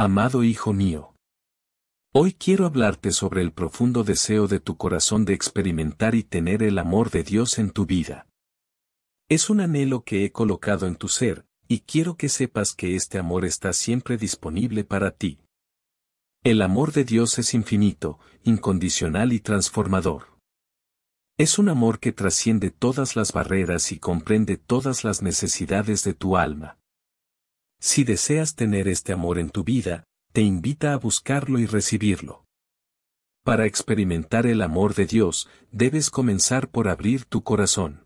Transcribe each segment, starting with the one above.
Amado Hijo mío. Hoy quiero hablarte sobre el profundo deseo de tu corazón de experimentar y tener el amor de Dios en tu vida. Es un anhelo que he colocado en tu ser, y quiero que sepas que este amor está siempre disponible para ti. El amor de Dios es infinito, incondicional y transformador. Es un amor que trasciende todas las barreras y comprende todas las necesidades de tu alma. Si deseas tener este amor en tu vida, te invita a buscarlo y recibirlo. Para experimentar el amor de Dios, debes comenzar por abrir tu corazón.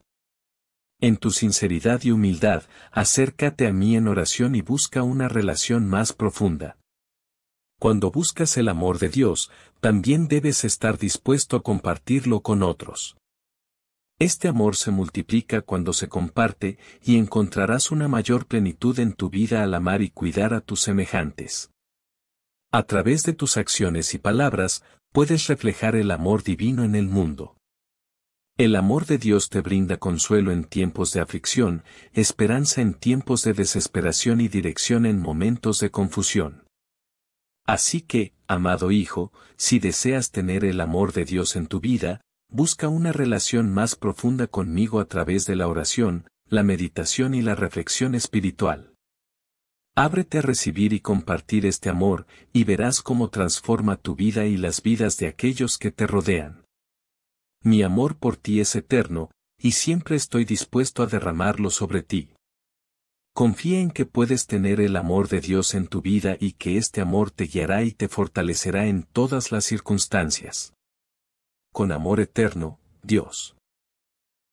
En tu sinceridad y humildad, acércate a mí en oración y busca una relación más profunda. Cuando buscas el amor de Dios, también debes estar dispuesto a compartirlo con otros. Este amor se multiplica cuando se comparte y encontrarás una mayor plenitud en tu vida al amar y cuidar a tus semejantes. A través de tus acciones y palabras, puedes reflejar el amor divino en el mundo. El amor de Dios te brinda consuelo en tiempos de aflicción, esperanza en tiempos de desesperación y dirección en momentos de confusión. Así que, amado hijo, si deseas tener el amor de Dios en tu vida, busca una relación más profunda conmigo a través de la oración, la meditación y la reflexión espiritual. Ábrete a recibir y compartir este amor, y verás cómo transforma tu vida y las vidas de aquellos que te rodean. Mi amor por ti es eterno, y siempre estoy dispuesto a derramarlo sobre ti. Confía en que puedes tener el amor de Dios en tu vida y que este amor te guiará y te fortalecerá en todas las circunstancias con amor eterno, Dios.